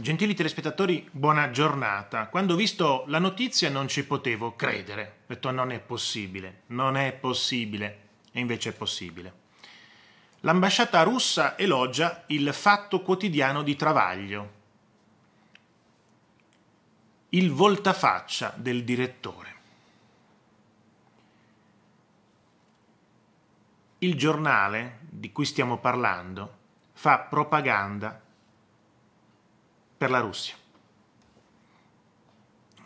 Gentili telespettatori, buona giornata. Quando ho visto la notizia non ci potevo credere. Ho detto non è possibile, non è possibile. E invece è possibile. L'ambasciata russa elogia il fatto quotidiano di Travaglio. Il voltafaccia del direttore. Il giornale di cui stiamo parlando fa propaganda per la Russia.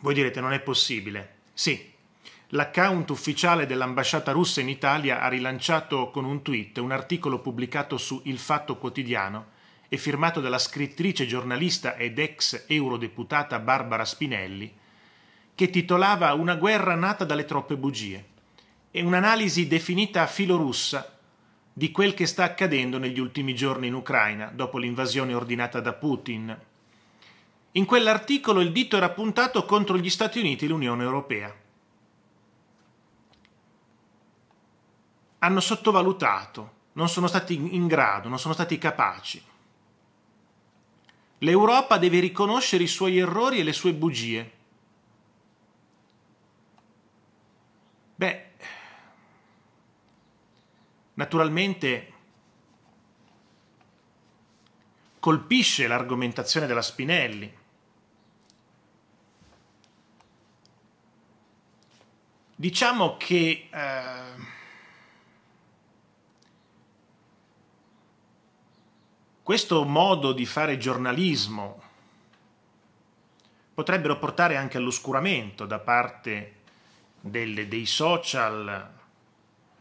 Voi direte non è possibile. Sì, l'account ufficiale dell'ambasciata russa in Italia ha rilanciato con un tweet un articolo pubblicato su Il Fatto Quotidiano e firmato dalla scrittrice giornalista ed ex eurodeputata Barbara Spinelli, che titolava Una guerra nata dalle troppe bugie e un'analisi definita filorussa di quel che sta accadendo negli ultimi giorni in Ucraina dopo l'invasione ordinata da Putin in quell'articolo il dito era puntato contro gli Stati Uniti e l'Unione Europea. Hanno sottovalutato, non sono stati in grado, non sono stati capaci. L'Europa deve riconoscere i suoi errori e le sue bugie. Beh, naturalmente colpisce l'argomentazione della Spinelli Diciamo che eh, questo modo di fare giornalismo potrebbero portare anche all'oscuramento da parte delle, dei social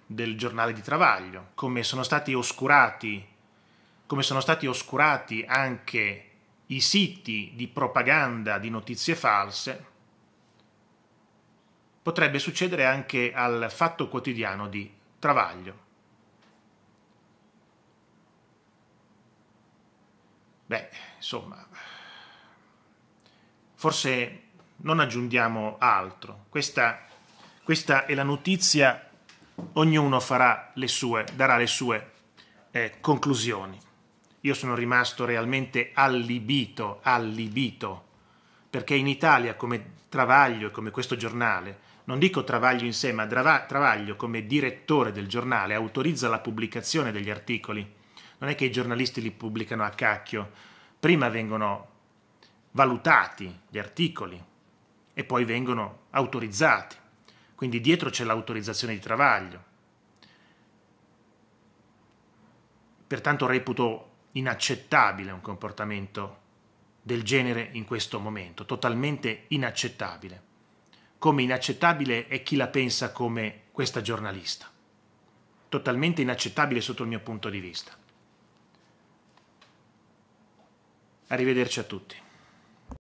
del giornale di Travaglio, come sono stati oscurati, come sono stati oscurati anche i siti di propaganda di notizie false potrebbe succedere anche al fatto quotidiano di travaglio. Beh, insomma, forse non aggiungiamo altro. Questa, questa è la notizia, ognuno farà le sue, darà le sue eh, conclusioni. Io sono rimasto realmente allibito, allibito, perché in Italia, come Travaglio come questo giornale, non dico Travaglio in sé, ma Travaglio come direttore del giornale autorizza la pubblicazione degli articoli. Non è che i giornalisti li pubblicano a cacchio, prima vengono valutati gli articoli e poi vengono autorizzati. Quindi dietro c'è l'autorizzazione di Travaglio. Pertanto reputo inaccettabile un comportamento del genere in questo momento, totalmente inaccettabile. Come inaccettabile è chi la pensa come questa giornalista. Totalmente inaccettabile sotto il mio punto di vista. Arrivederci a tutti.